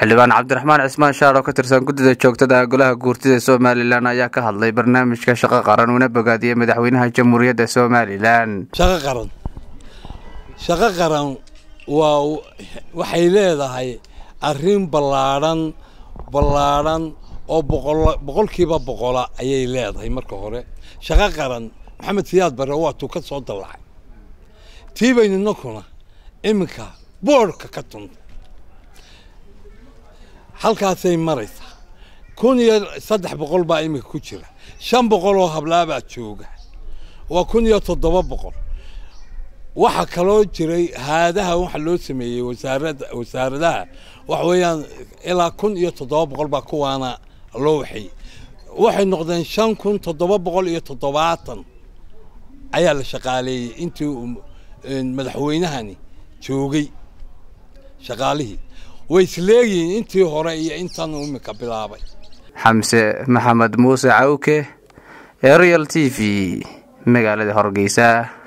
xildhibaan cabdiraxmaan cismaan shaar oo ka tirsan guddida joogtada golaha guurtida somalilan ayaa ka hadlay barnaamijka shaqo qaran una bogaadiyey madaxweynaha jamhuuriyadda somalilan shaqo qaran shaqo qaran waa waxay leedahay arrin ballaadhan ballaadhan oo boqolkiiba boqola ayay leedahay marka hore shaqo qaran maxamed siyaad bare waatuu ka soo dallacay tii baynu iminka boodhka ka tunta halkaasay maraysaa kun iyo saddex boqol baa iminka ku jira shan boqol oo hablaabaa jooga waa kun iyo toddoba boqol waxaa kaloo jiray haadaha waxa loo sameeyey wasaaradda wasaaradaha waxa weeyaan ilaa kun iyo toddoba boqol baa kuwaana loo waxay waxay noqdeen shan kun toddoba boqol iyo toddobaatan ayaa la shaqaaleeyey intii madaxweynahani joogay shaqaalihii way isleeyihiin intii hore iyo intan uu iminka bilaabay xamse maxamed muuse cawke ee royal t v magaalada hargeysa